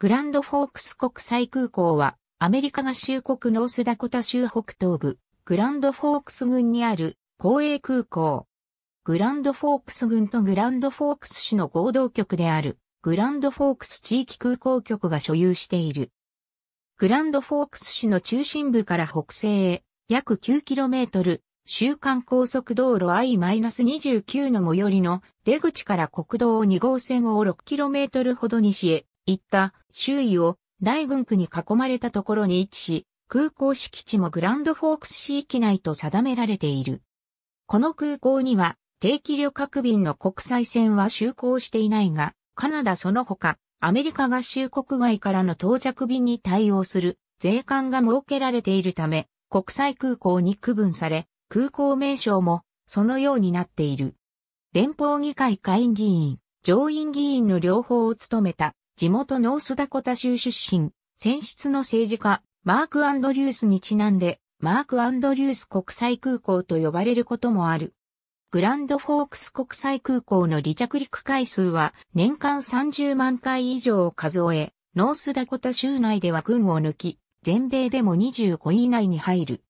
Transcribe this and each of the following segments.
グランドフォークス国際空港は、アメリカ合衆国ノースダコタ州北東部、グランドフォークス郡にある公営空港。グランドフォークス郡とグランドフォークス市の合同局である、グランドフォークス地域空港局が所有している。グランドフォークス市の中心部から北西へ約 9km、週間高速道路 I-29 の最寄りの出口から国道2号線を 6km ほど西へいった周囲を大軍区に囲まれたところに位置し、空港敷地もグランドフォークス市域内と定められている。この空港には定期旅客便の国際線は就航していないが、カナダその他、アメリカ合衆国外からの到着便に対応する税関が設けられているため、国際空港に区分され、空港名称もそのようになっている。連邦議会下院議員、上院議員の両方を務めた地元ノースダコタ州出身、選出の政治家、マーク・アンドリュースにちなんで、マーク・アンドリュース国際空港と呼ばれることもある。グランドフォークス国際空港の離着陸回数は年間30万回以上を数え、ノースダコタ州内では群を抜き、全米でも25位以内に入る。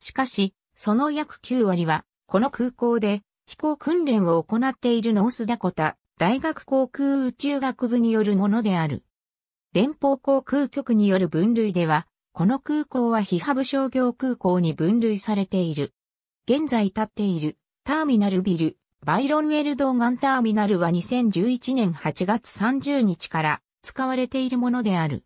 しかし、その約9割は、この空港で飛行訓練を行っているノースダコタ大学航空宇宙学部によるものである。連邦航空局による分類では、この空港は非ハブ商業空港に分類されている。現在建っているターミナルビル、バイロンウェルドガンターミナルは2011年8月30日から使われているものである。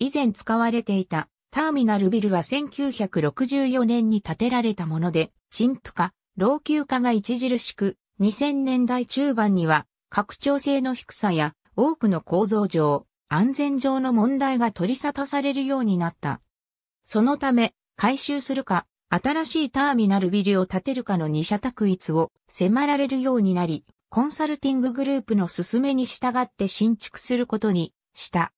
以前使われていたターミナルビルは1964年に建てられたもので、陳腐化、老朽化が著しく、2000年代中盤には拡張性の低さや多くの構造上、安全上の問題が取り沙汰されるようになった。そのため、改修するか、新しいターミナルビルを建てるかの二者択一を迫られるようになり、コンサルティンググループの勧めに従って新築することにした。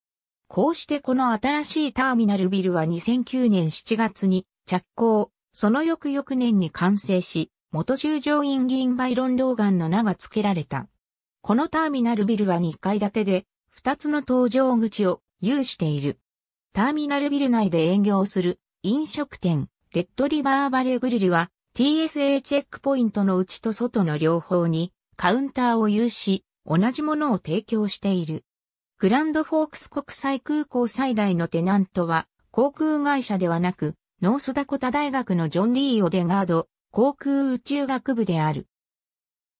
こうしてこの新しいターミナルビルは2009年7月に着工、その翌々年に完成し、元従上員議員バイロン動画の名が付けられた。このターミナルビルは2階建てで、2つの搭乗口を有している。ターミナルビル内で営業する飲食店、レッドリバーバレーグリルは TSA チェックポイントの内と外の両方にカウンターを有し、同じものを提供している。グランドフォークス国際空港最大のテナントは航空会社ではなく、ノースダコタ大学のジョン・リー・オデガード航空宇宙学部である。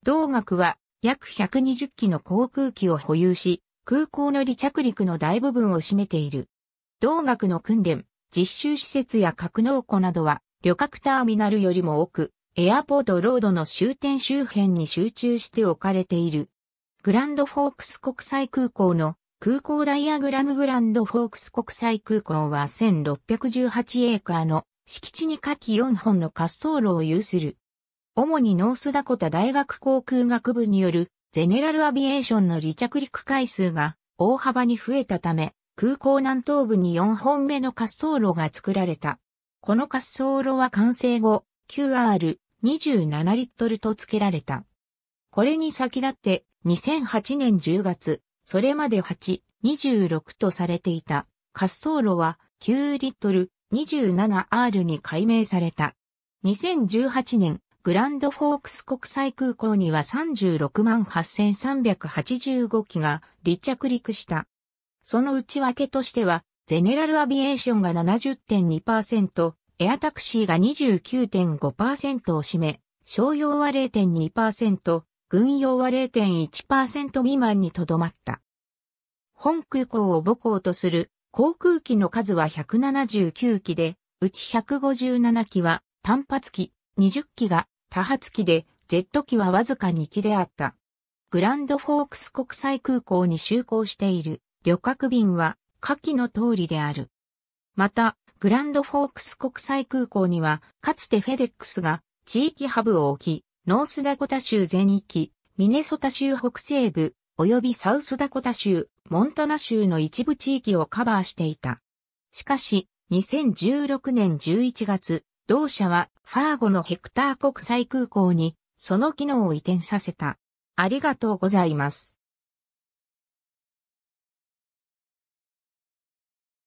同学は約120機の航空機を保有し、空港の離着陸の大部分を占めている。同学の訓練、実習施設や格納庫などは、旅客ターミナルよりも多く、エアポートロードの終点周辺に集中して置かれている。グランドフォークス国際空港の空港ダイアグラムグランドフォークス国際空港は1618エーカーの敷地に下記4本の滑走路を有する。主にノースダコタ大学航空学部によるゼネラルアビエーションの離着陸回数が大幅に増えたため、空港南東部に4本目の滑走路が作られた。この滑走路は完成後、QR27 リットルと付けられた。これに先立って2008年10月、それまで8、26とされていた滑走路は9リットル 27R に改名された。2018年グランドフォークス国際空港には36万8385機が離着陸した。その内訳としては、ゼネラルアビエーションが70.2%、エアタクシーが29.5%を占め、商用は0.2%、軍用は0.1%未満にとどまった。本空港を母港とする航空機の数は179機で、うち157機は単発機、20機が多発機で、ジェット機はわずか2機であった。グランドフォークス国際空港に就航している旅客便は下記の通りである。また、グランドフォークス国際空港には、かつてフェデックスが地域ハブを置き、ノースダコタ州全域、ミネソタ州北西部、及びサウスダコタ州、モンタナ州の一部地域をカバーしていた。しかし、2016年11月、同社はファーゴのヘクター国際空港に、その機能を移転させた。ありがとうございます。